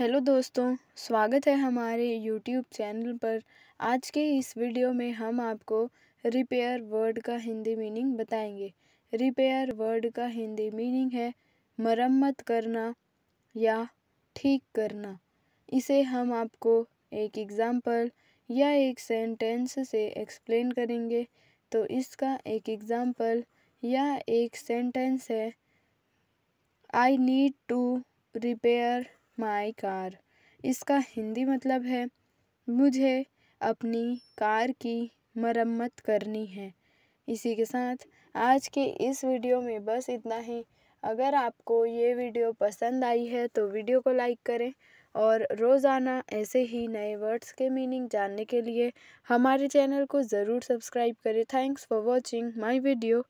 hello दोस्तों स्वागत है हमारे यूट्यूब चैनल पर आज के इस वीडियो में हम आपको रिपेयर वर्ड का हिंदी मीनिंग बताएंगे रिपेयर वर्ड का हिंदी मीनिंग है मरम्मत करना या ठीक करना इसे हम आपको एक एग्ज़ाम्पल या एक सेंटेंस से एक्सप्लेन करेंगे तो इसका एक एग्ज़ाम्पल या एक सेंटेंस है I need to repair my car इसका हिंदी मतलब है मुझे अपनी कार की मरम्मत करनी है इसी के साथ आज के इस वीडियो में बस इतना ही अगर आपको ये वीडियो पसंद आई है तो वीडियो को लाइक करें और रोज़ाना ऐसे ही नए वर्ड्स के मीनिंग जानने के लिए हमारे चैनल को ज़रूर सब्सक्राइब करें thanks for watching my video